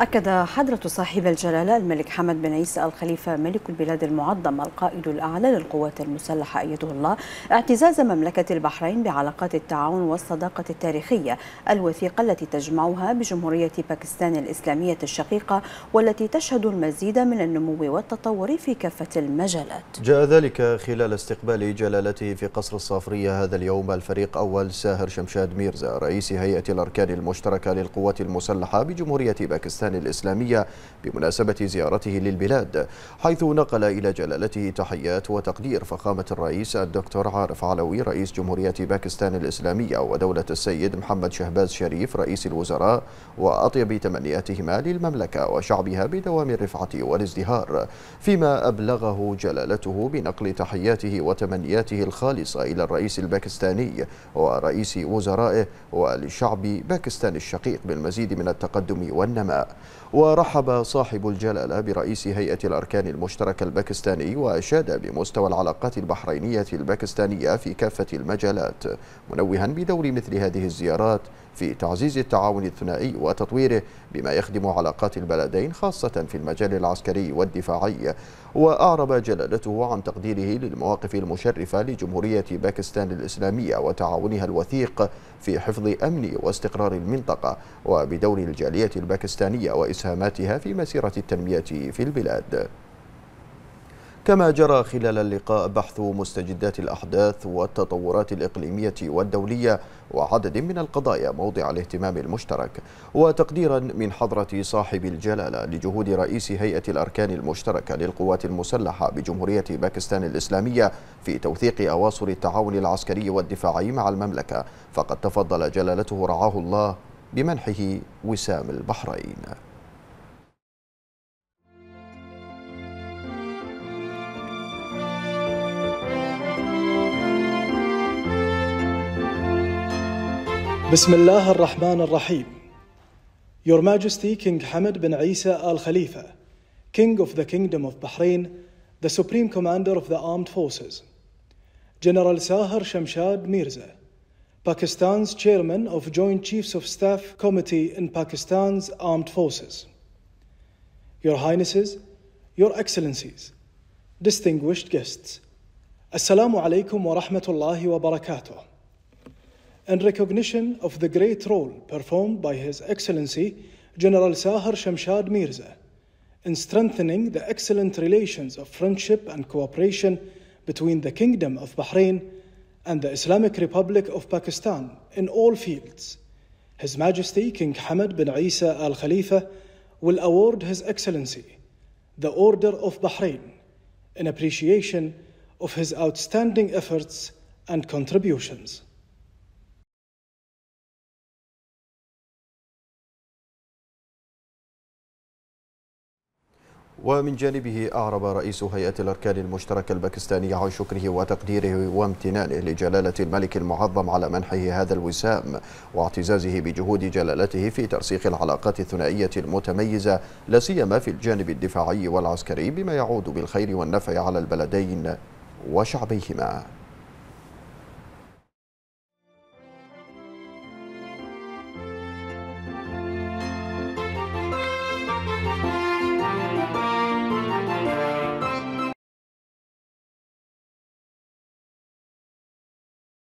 أكد حضرة صاحب الجلالة الملك حمد بن عيسى الخليفة ملك البلاد المعظم القائد الأعلى للقوات المسلحة أيده الله اعتزاز مملكة البحرين بعلاقات التعاون والصداقة التاريخية الوثيقة التي تجمعها بجمهورية باكستان الإسلامية الشقيقة والتي تشهد المزيد من النمو والتطور في كافة المجالات جاء ذلك خلال استقبال جلالته في قصر الصافرية هذا اليوم الفريق أول ساهر شمشاد ميرزا رئيس هيئة الأركان المشتركة للقوات المسلحة بجمهورية باكستان الوطن الإسلامية بمناسبة زيارته للبلاد حيث نقل إلى جلالته تحيات وتقدير فخامة الرئيس الدكتور عارف علوي رئيس جمهورية باكستان الإسلامية ودولة السيد محمد شهباز شريف رئيس الوزراء وأطيب تمنياتهما للمملكة وشعبها بدوام الرفعة والازدهار فيما أبلغه جلالته بنقل تحياته وتمنياته الخالصة إلى الرئيس الباكستاني ورئيس وزرائه ولشعب باكستان الشقيق بالمزيد من التقدم والنماء ورحب صاحب الجلالة برئيس هيئة الأركان المشتركة الباكستاني وأشاد بمستوى العلاقات البحرينية الباكستانية في كافة المجالات منوها بدور مثل هذه الزيارات في تعزيز التعاون الثنائي وتطويره بما يخدم علاقات البلدين خاصة في المجال العسكري والدفاعي وأعرب جلالته عن تقديره للمواقف المشرفة لجمهورية باكستان الإسلامية وتعاونها الوثيق في حفظ أمن واستقرار المنطقة وبدور الجالية الباكستانية وإسهاماتها في مسيرة التنمية في البلاد كما جرى خلال اللقاء بحث مستجدات الأحداث والتطورات الإقليمية والدولية وعدد من القضايا موضع الاهتمام المشترك وتقديرا من حضرة صاحب الجلالة لجهود رئيس هيئة الأركان المشتركة للقوات المسلحة بجمهورية باكستان الإسلامية في توثيق أواصر التعاون العسكري والدفاعي مع المملكة فقد تفضل جلالته رعاه الله بمنحه وسام البحرين بسم الله الرحمن الرحيم Your Majesty King Hamad bin Isa Al Khalifa, King of the Kingdom of Bahrain, the Supreme Commander of the Armed Forces. General Sahar Shamshad Mirza, Pakistan's Chairman of Joint Chiefs of Staff Committee in Pakistan's Armed Forces. Your Highnesses, Your Excellencies, distinguished guests, Assalamu alaikum wa rahmatullahi wa barakatuh. in recognition of the great role performed by His Excellency General Sahar Shamshad Mirza in strengthening the excellent relations of friendship and cooperation between the Kingdom of Bahrain and the Islamic Republic of Pakistan in all fields. His Majesty King Hamad bin Isa Al Khalifa will award His Excellency the Order of Bahrain in appreciation of his outstanding efforts and contributions. ومن جانبه أعرب رئيس هيئة الأركان المشتركة الباكستانية عن شكره وتقديره وامتنانه لجلالة الملك المعظم على منحه هذا الوسام واعتزازه بجهود جلالته في ترسيخ العلاقات الثنائية المتميزة لا سيما في الجانب الدفاعي والعسكري بما يعود بالخير والنفع على البلدين وشعبيهما